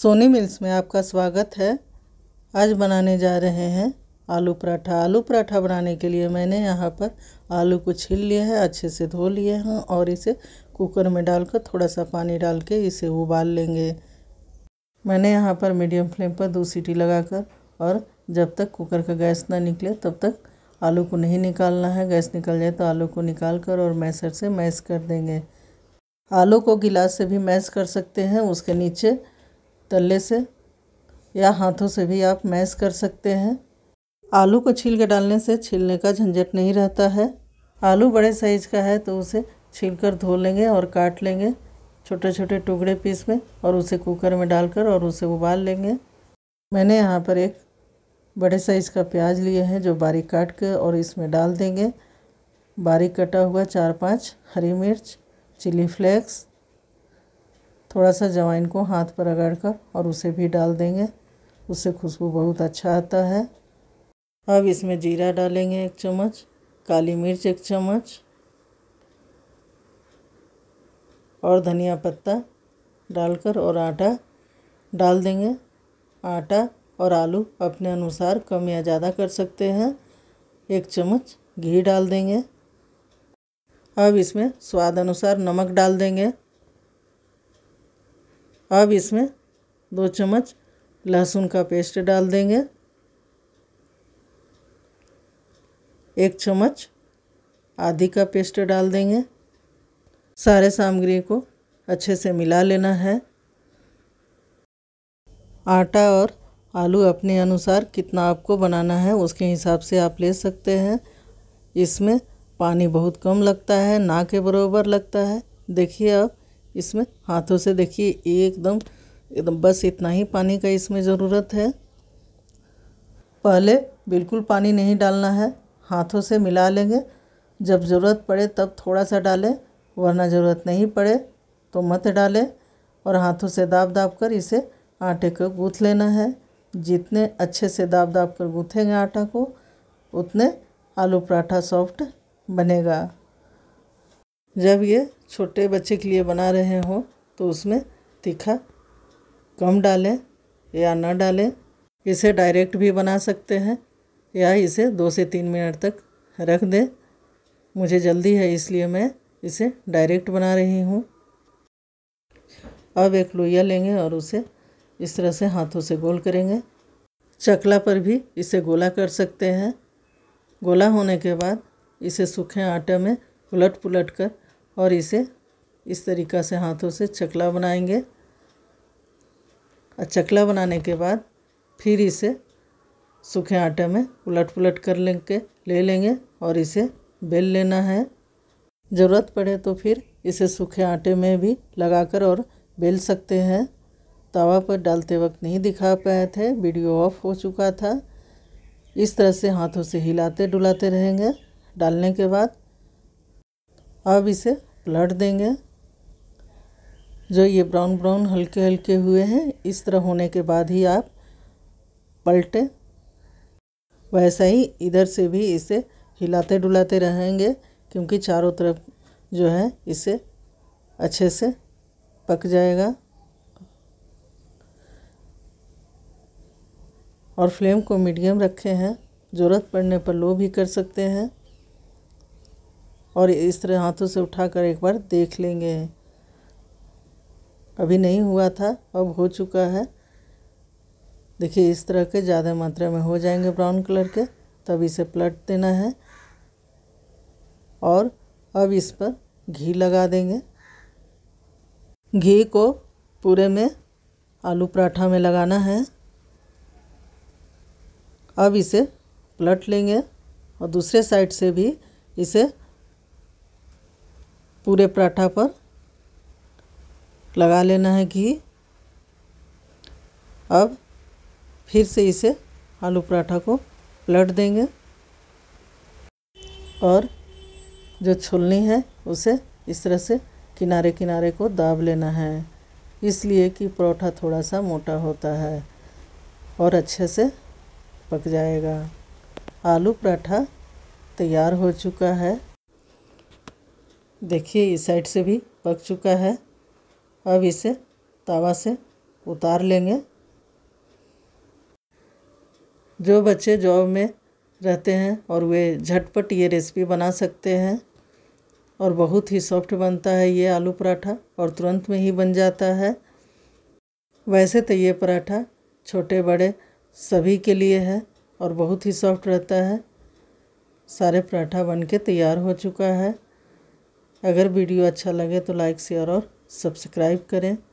Soni mills में आपका स्वागत है आज बनाने जा रहे हैं आलू पराठा आलू पराठा बनाने के लिए मैंने यहाँ पर आलू को छील लिया है अच्छे से धो लिए हैं और इसे कुकर में डालकर थोड़ा सा पानी डाल के इसे उबाल लेंगे मैंने यहाँ पर मीडियम फ्लेम पर दो सीटी लगाकर और जब तक कुकर का गैस ना निकले तब तक आलू को नहीं निकालना है गैस निकल जाए तो आलू को निकाल कर और मैसर से मैश कर देंगे आलू को गिलास से भी मैश कर सकते हैं उसके नीचे तले से या हाथों से भी आप मैश कर सकते हैं आलू को छील के डालने से छीलने का झंझट नहीं रहता है आलू बड़े साइज का है तो उसे छील कर धो लेंगे और काट लेंगे छोटे छोटे टुकड़े पीस में और उसे कुकर में डालकर और उसे उबाल लेंगे मैंने यहाँ पर एक बड़े साइज़ का प्याज लिए हैं जो बारीक काट के और इसमें डाल देंगे बारीक कटा हुआ चार पांच हरी मिर्च चिली फ्लेक्स थोड़ा सा जवाइन को हाथ पर रगड़ कर और उसे भी डाल देंगे उससे खुशबू बहुत अच्छा आता है अब इसमें जीरा डालेंगे एक चम्मच काली मिर्च एक चम्मच और धनिया पत्ता डालकर और आटा डाल देंगे आटा और आलू अपने अनुसार कम या ज़्यादा कर सकते हैं एक चम्मच घी डाल देंगे अब इसमें स्वाद अनुसार नमक डाल देंगे अब इसमें दो चम्मच लहसुन का पेस्ट डाल देंगे एक चम्मच आदि का पेस्ट डाल देंगे सारे सामग्री को अच्छे से मिला लेना है आटा और आलू अपने अनुसार कितना आपको बनाना है उसके हिसाब से आप ले सकते हैं इसमें पानी बहुत कम लगता है ना के बराबर लगता है देखिए आप इसमें हाथों से देखिए एकदम एकदम बस इतना ही पानी का इसमें ज़रूरत है पहले बिल्कुल पानी नहीं डालना है हाथों से मिला लेंगे जब ज़रूरत पड़े तब थोड़ा सा डालें वरना ज़रूरत नहीं पड़े तो मत डालें और हाथों से दाब दाब कर इसे आटे को गूँथ लेना है जितने अच्छे से दाब दाब कर गूँथेंगे आटा को उतने आलू पराठा सॉफ्ट बनेगा जब ये छोटे बच्चे के लिए बना रहे हों तो उसमें तीखा कम डालें या न डालें इसे डायरेक्ट भी बना सकते हैं या इसे दो से तीन मिनट तक रख दें मुझे जल्दी है इसलिए मैं इसे डायरेक्ट बना रही हूँ अब एक लोइया लेंगे और उसे इस तरह से हाथों से गोल करेंगे चकला पर भी इसे गोला कर सकते हैं गोला होने के बाद इसे सूखे आटे में उलट पुलट कर और इसे इस तरीक़ा से हाथों से चकला बनाएंगे और चकला बनाने के बाद फिर इसे सूखे आटे में उलट पुलट कर लेंगे ले लेंगे और इसे बेल लेना है ज़रूरत पड़े तो फिर इसे सूखे आटे में भी लगाकर और बेल सकते हैं तवा पर डालते वक्त नहीं दिखा पाए थे वीडियो ऑफ हो चुका था इस तरह से हाथों से हिलाते डुलाते रहेंगे डालने के बाद अब इसे पलट देंगे जो ये ब्राउन ब्राउन हल्के हल्के हुए हैं इस तरह होने के बाद ही आप पलटें वैसा ही इधर से भी इसे हिलाते डुलाते रहेंगे क्योंकि चारों तरफ जो है इसे अच्छे से पक जाएगा और फ्लेम को मीडियम रखे हैं ज़रूरत पड़ने पर लो भी कर सकते हैं और इस तरह हाथों से उठाकर एक बार देख लेंगे अभी नहीं हुआ था अब हो चुका है देखिए इस तरह के ज़्यादा मात्रा में हो जाएंगे ब्राउन कलर के तब इसे पलट देना है और अब इस पर घी लगा देंगे घी को पूरे में आलू पराठा में लगाना है अब इसे पलट लेंगे और दूसरे साइड से भी इसे पूरे पराठा पर लगा लेना है घी अब फिर से इसे आलू पराठा को पलट देंगे और जो छुलनी है उसे इस तरह से किनारे किनारे को दाब लेना है इसलिए कि परोठा थोड़ा सा मोटा होता है और अच्छे से पक जाएगा आलू पराठा तैयार हो चुका है देखिए इस साइड से भी पक चुका है अब इसे तवा से उतार लेंगे जो बच्चे जॉब में रहते हैं और वे झटपट ये रेसिपी बना सकते हैं और बहुत ही सॉफ्ट बनता है ये आलू पराठा और तुरंत में ही बन जाता है वैसे तो ये पराठा छोटे बड़े सभी के लिए है और बहुत ही सॉफ्ट रहता है सारे पराठा बन के तैयार हो चुका है अगर वीडियो अच्छा लगे तो लाइक शेयर और सब्सक्राइब करें